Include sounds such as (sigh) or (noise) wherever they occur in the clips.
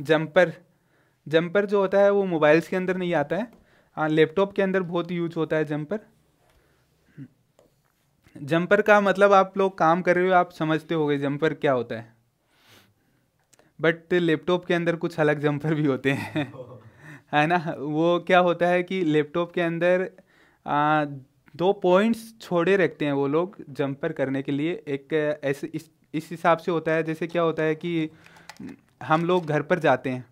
Jumper jumper जो होता है वो मोबाइल्स के अंदर नहीं आता है हाँ लैपटॉप के अंदर बहुत यूज होता है जंपर जंपर का मतलब आप लोग काम कर रहे हो आप समझते हो जम्पर क्या होता है बट लैपटॉप के अंदर कुछ अलग जम्पर भी होते हैं (laughs) है ना वो क्या होता है कि लैपटॉप के अंदर आ, दो पॉइंट्स छोड़े रखते हैं वो लोग जंपर करने के लिए एक ऐसे इस इस हिसाब से होता है जैसे क्या होता है कि हम लोग घर पर जाते हैं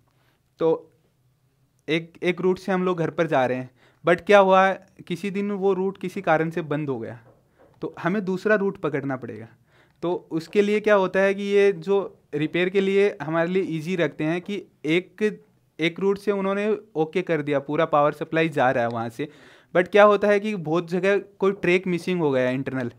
तो एक एक रूट से हम लोग घर पर जा रहे हैं बट क्या हुआ किसी दिन वो रूट किसी कारण से बंद हो गया तो हमें दूसरा रूट पकड़ना पड़ेगा तो उसके लिए क्या होता है कि ये जो रिपेयर के लिए हमारे लिए इजी रखते हैं कि एक एक रूट से उन्होंने ओके कर दिया पूरा पावर सप्लाई जा रहा है वहाँ से बट क्या होता है कि बहुत जगह कोई ट्रैक मिसिंग हो गया इंटरनल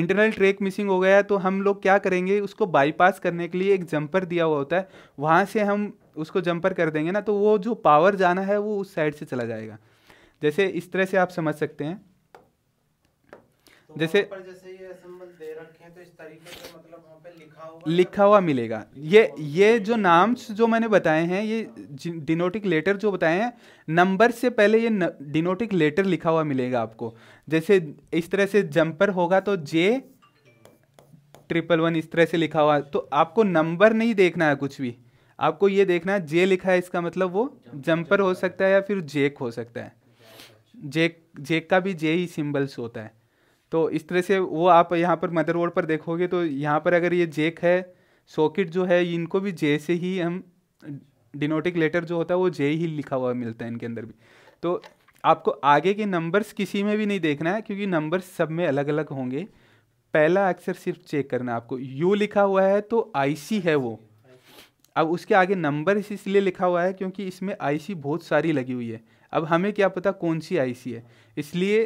इंटरनल ट्रैक मिसिंग हो गया तो हम लोग क्या करेंगे उसको बाईपास करने के लिए एक जंपर दिया हुआ होता है वहाँ से हम उसको जंपर कर देंगे ना तो वो जो पावर जाना है वो उस साइड से चला जाएगा जैसे इस तरह से आप समझ सकते हैं तो जैसे, जैसे लिखा हुआ, मिलेगा ये ये जो नाम्स जो मैंने बताए हैं ये डिनोटिक लेटर जो बताए हैं नंबर से पहले ये डिनोटिक लेटर लिखा हुआ मिलेगा आपको जैसे इस तरह से जंपर होगा तो जे ट्रिपल वन इस तरह से लिखा हुआ तो आपको नंबर नहीं देखना है कुछ भी आपको ये देखना है जे लिखा है इसका मतलब वो जंपर हो सकता है या फिर जेक हो सकता है जेक जेक का भी जे ही सिम्बल्स होता है तो इस तरह से वो आप यहाँ पर मदरबोर्ड पर देखोगे तो यहाँ पर अगर ये जेक है सॉकेट जो है इनको भी जे से ही हम डिनोटिक लेटर जो होता है वो जे ही लिखा हुआ मिलता है इनके अंदर भी तो आपको आगे के नंबर्स किसी में भी नहीं देखना है क्योंकि नंबर्स सब में अलग अलग होंगे पहला अक्सर सिर्फ चेक करना है आपको यू लिखा हुआ है तो आईसी है वो अब उसके आगे नंबर इसलिए लिखा हुआ है क्योंकि इसमें आईसी बहुत सारी लगी हुई है अब हमें क्या पता कौन सी आईसी है इसलिए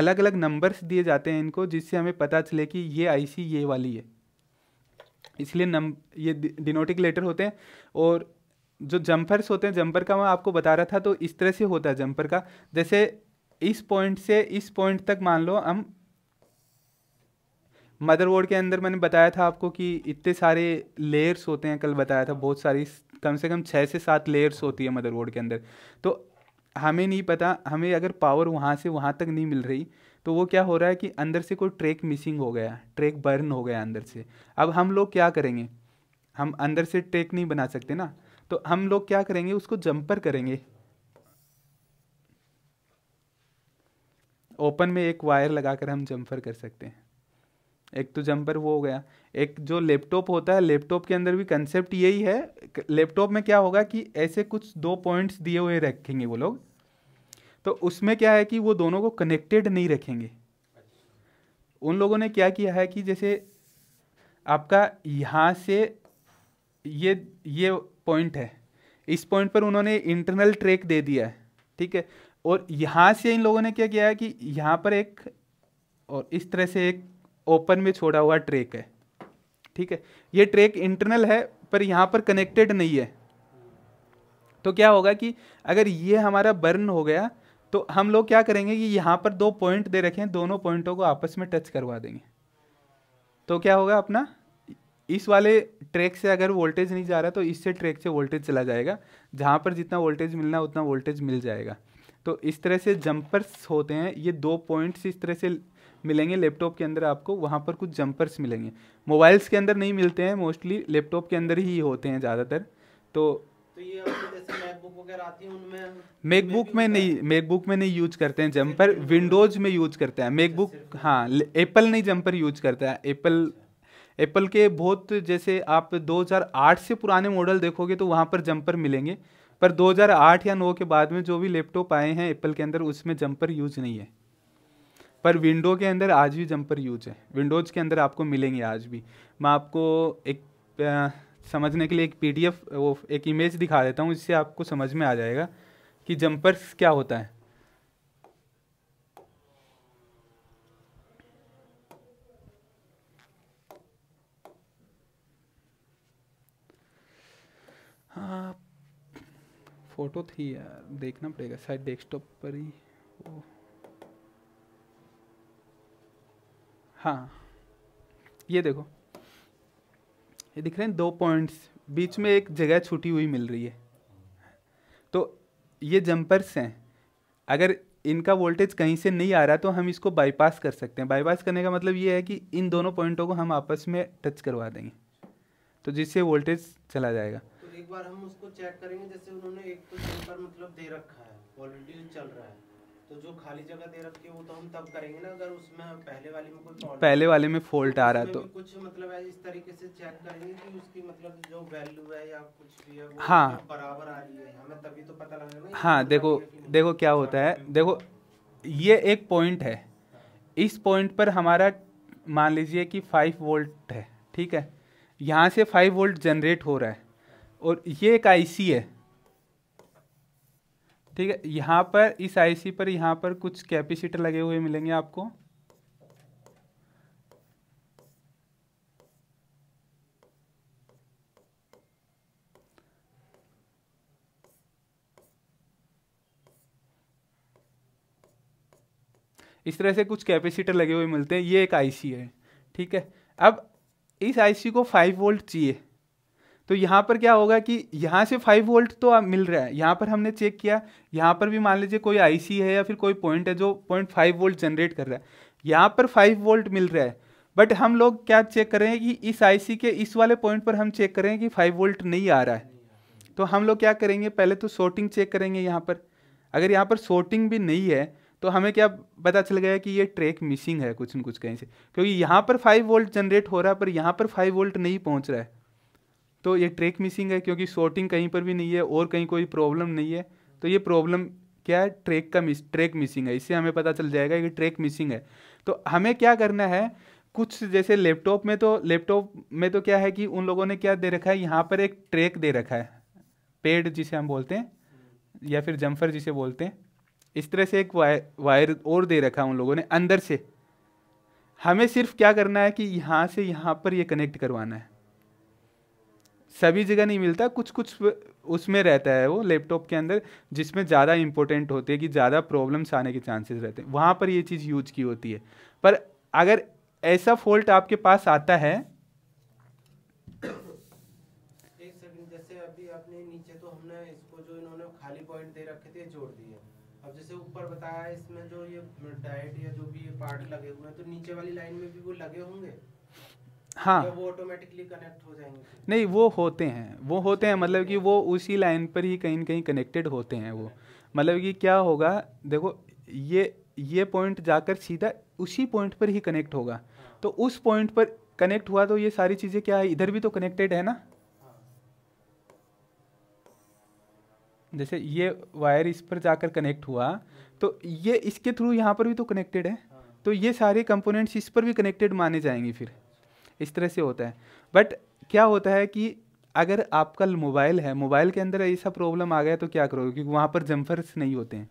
अलग अलग नंबर्स दिए जाते हैं इनको जिससे हमें पता चले कि ये आईसी ये वाली है इसलिए नम ये डिनोटिक लेटर होते हैं और जो जंपर्स होते हैं जंपर का मैं आपको बता रहा था तो इस तरह से होता है जंपर का जैसे इस पॉइंट से इस पॉइंट तक मान लो हम मदरबोर्ड के अंदर मैंने बताया था आपको कि इतने सारे लेयर्स होते हैं कल बताया था बहुत सारी कम से कम छः से सात लेयर्स होती है मदरबोर्ड के अंदर तो हमें नहीं पता हमें अगर पावर वहाँ से वहाँ तक नहीं मिल रही तो वो क्या हो रहा है कि अंदर से कोई ट्रैक मिसिंग हो गया ट्रैक बर्न हो गया अंदर से अब हम लोग क्या करेंगे हम अंदर से ट्रैक नहीं बना सकते ना तो हम लोग क्या करेंगे उसको जंपर करेंगे ओपन में एक वायर लगाकर हम जंपर कर सकते हैं एक तो जम्पर वो हो गया एक जो लैपटॉप होता है लैपटॉप के अंदर भी कंसेप्ट यही है लैपटॉप में क्या होगा कि ऐसे कुछ दो पॉइंट्स दिए हुए रखेंगे वो लोग तो उसमें क्या है कि वो दोनों को कनेक्टेड नहीं रखेंगे उन लोगों ने क्या किया है कि जैसे आपका यहाँ से ये ये पॉइंट है इस पॉइंट पर उन्होंने इंटरनल ट्रैक दे दिया है ठीक है और यहाँ से इन लोगों ने क्या किया है कि यहाँ पर एक और इस तरह से एक ओपन में छोड़ा हुआ ट्रेक है ठीक है ये ट्रेक इंटरनल है पर यहाँ पर कनेक्टेड नहीं है तो क्या होगा कि अगर ये हमारा बर्न हो गया तो हम लोग क्या करेंगे कि यहाँ पर दो पॉइंट दे रखे हैं दोनों पॉइंटों को आपस में टच करवा देंगे तो क्या होगा अपना इस वाले ट्रैक से अगर वोल्टेज नहीं जा रहा तो इससे ट्रैक से वोल्टेज चला जाएगा जहाँ पर जितना वोल्टेज मिलना उतना वोल्टेज मिल जाएगा तो इस तरह से जंपर्स होते हैं ये दो पॉइंट्स इस तरह से मिलेंगे लैपटॉप के अंदर आपको वहाँ पर कुछ जंपर्स मिलेंगे मोबाइल्स के अंदर नहीं मिलते हैं मोस्टली लैपटॉप के अंदर ही होते हैं ज़्यादातर तो तो मैकबुक में नहीं मैकबुक में नहीं यूज करते हैं जम्पर विंडोज में यूज करते हैं मैकबुक हाँ एप्पल नहीं जम्पर यूज करता है एप्पल एप्पल के बहुत जैसे आप 2008 से पुराने मॉडल देखोगे तो वहाँ पर जम्पर मिलेंगे पर 2008 या 9 के बाद में जो भी लैपटॉप आए हैं एप्पल के अंदर उसमें जम्पर यूज नहीं है पर विंडो के अंदर आज भी जंपर यूज है विंडोज़ के अंदर आपको मिलेंगे आज भी मैं आपको एक आ, समझने के लिए एक पीडीएफ वो एक इमेज दिखा देता हूँ इससे आपको समझ में आ जाएगा कि जंपर्स क्या होता है हाँ फोटो थी यार देखना पड़ेगा शायद डेस्कटॉप पर ही वो हाँ ये देखो ये दिख रहे हैं दो पॉइंट्स बीच में एक जगह छूटी हुई मिल रही है तो ये जंपर्स हैं अगर इनका वोल्टेज कहीं से नहीं आ रहा तो हम इसको बाईपास कर सकते हैं बाईपास करने का मतलब ये है कि इन दोनों पॉइंटों को हम आपस में टच करवा देंगे तो जिससे वोल्टेज चला जाएगा तो एक बार हम उसको चेक करेंगे जैसे उन्होंने एक तो जंपर मतलब दे रखा है ऑलरेडी चल रहा है तो जो खाली जगह दे रखी है वो तो हम तब करेंगे ना अगर उसमें पहले वाले में कोई पहले वाले में फॉल्ट आ रहा है तो कुछ मतलब है इस तरीके से चेक करेंगे कि उसकी मतलब जो वैल्यू है या कुछ भी है वो हाँ बराबर आ रही है हमें तभी तो पता लगेगा ना हाँ देखो देखो क्या अच्छा होता है देखो ये एक पॉइंट है इस पॉइंट पर हमारा मान लीजिए कि फाइव वोल्ट है ठीक है यहाँ से फाइव वोल्ट जनरेट हो रहा है और ये एक आईसी है ठीक है यहाँ पर इस आईसी पर यहाँ पर कुछ कैपेसिटर लगे हुए मिलेंगे आपको इस तरह से कुछ कैपेसिटर लगे हुए मिलते हैं ये एक आईसी है ठीक है अब इस आईसी को 5 वोल्ट चाहिए तो यहाँ पर क्या होगा कि यहाँ से फाइव वोल्ट तो मिल रहा है यहाँ पर हमने चेक किया यहाँ पर भी मान लीजिए कोई आईसी है या फिर कोई पॉइंट है जो पॉइंट फाइव वोल्ट जनरेट कर रहा है यहाँ पर फाइव वोल्ट मिल रहा है बट हम लोग क्या चेक कर रहे हैं कि इस आईसी के इस वाले पॉइंट पर हम चेक करें कि फाइव वोल्ट नहीं आ रहा है तो हम लोग क्या करेंगे पहले तो शॉर्टिंग चेक करेंगे यहाँ पर अगर यहाँ पर शॉर्टिंग भी नहीं है तो हमें क्या पता चल गया कि ये ट्रैक मिसिंग है कुछ न कुछ कहीं से क्योंकि यहाँ पर फाइव वोल्ट जनरेट हो रहा है पर यहाँ पर फाइव वोल्ट नहीं पहुँच रहा है तो ये ट्रैक मिसिंग है क्योंकि शॉर्टिंग कहीं पर भी नहीं है और कहीं कोई प्रॉब्लम नहीं है तो ये प्रॉब्लम क्या है ट्रैक का मिस ट्रैक मिसिंग है इससे हमें पता चल जाएगा कि ट्रैक मिसिंग है तो हमें क्या करना है कुछ जैसे लैपटॉप में तो लैपटॉप में तो क्या है कि उन लोगों ने क्या दे रखा है यहाँ पर एक ट्रैक दे रखा है पेड जिसे हम बोलते हैं या फिर जम्फर जिसे बोलते हैं इस तरह से एक वायर वायर और दे रखा है उन लोगों ने अंदर से हमें सिर्फ क्या करना है कि यहाँ से यहाँ पर ये यह कनेक्ट करवाना है सभी जगह नहीं मिलता कुछ कुछ उसमें रहता है वो लैपटॉप के अंदर जिसमें ज़्यादा इंपॉर्टेंट होते हैं कि ज़्यादा प्रॉब्लम्स आने के चांसेस रहते हैं वहाँ पर ये चीज़ यूज की होती है पर अगर ऐसा फॉल्ट आपके पास आता है तो जैसे ऊपर बताया इसमें जो ये डाइट या जो भी ये पार्ट लगे हुए हैं तो नीचे वाली लाइन में भी वो लगे होंगे हाँ वो ऑटोमेटिकली कनेक्ट हो जाएंगे नहीं वो होते हैं वो होते हैं मतलब कि वो उसी लाइन पर ही कहीं कहीं कनेक्टेड होते हैं वो मतलब कि क्या होगा देखो ये ये पॉइंट जाकर सीधा उसी पॉइंट पर ही कनेक्ट होगा हाँ। तो उस पॉइंट पर कनेक्ट हुआ तो ये सारी चीज़ें क्या है इधर भी तो कनेक्टेड है ना हाँ। जैसे ये वायर इस पर जाकर कनेक्ट हुआ तो ये इसके थ्रू यहाँ पर भी तो कनेक्टेड है हाँ। तो ये सारे कंपोनेंट्स इस पर भी कनेक्टेड माने जाएंगे फिर इस तरह से होता है बट क्या होता है कि अगर आपका मोबाइल है मोबाइल के अंदर ऐसा प्रॉब्लम आ गया तो क्या करोगे क्योंकि वहाँ पर जम्फर्स नहीं होते हैं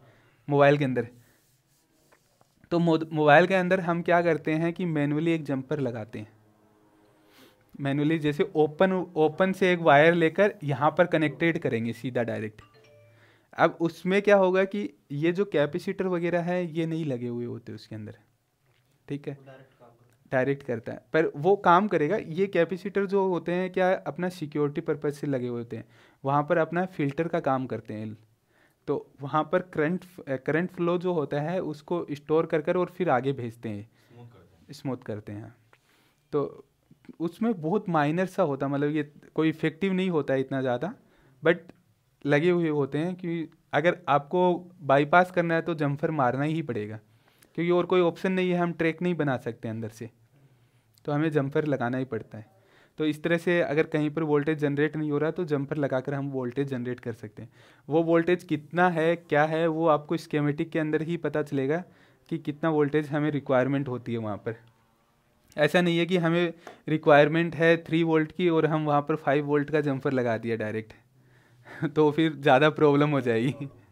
मोबाइल के अंदर तो मोबाइल के अंदर हम क्या करते हैं कि मैनुअली एक जम्पर लगाते हैं मैनुअली जैसे ओपन ओपन से एक वायर लेकर यहाँ पर कनेक्टेड करेंगे सीधा डायरेक्ट अब उसमें क्या होगा कि ये जो कैपेसिटर वगैरह है ये नहीं लगे हुए होते उसके अंदर ठीक है डायरेक्ट करता है पर वो काम करेगा ये कैपेसिटर जो होते हैं क्या अपना सिक्योरिटी पर्पज़ से लगे होते हैं वहाँ पर अपना फिल्टर का काम करते हैं तो वहाँ पर करंट करंट फ्लो जो होता है उसको स्टोर कर कर और फिर आगे भेजते हैं स्मूथ करते हैं हाँ। तो उसमें बहुत माइनर सा होता मतलब ये कोई इफेक्टिव नहीं होता इतना ज़्यादा बट लगे हुए होते हैं कि अगर आपको बाईपास करना है तो जम्फर मारना ही पड़ेगा क्योंकि और कोई ऑप्शन नहीं है हम ट्रैक नहीं बना सकते अंदर से तो हमें जम्पर लगाना ही पड़ता है तो इस तरह से अगर कहीं पर वोल्टेज जनरेट नहीं हो रहा तो जम्पर लगाकर हम वोल्टेज जनरेट कर सकते हैं वो वोल्टेज कितना है क्या है वो आपको स्केमेटिक के अंदर ही पता चलेगा कि कितना वोल्टेज हमें रिक्वायरमेंट होती है वहाँ पर ऐसा नहीं है कि हमें रिक्वायरमेंट है थ्री वोल्ट की और हम वहाँ पर फाइव वोल्ट का जम्पर लगा दिया डायरेक्ट (laughs) तो फिर ज़्यादा प्रॉब्लम हो जाएगी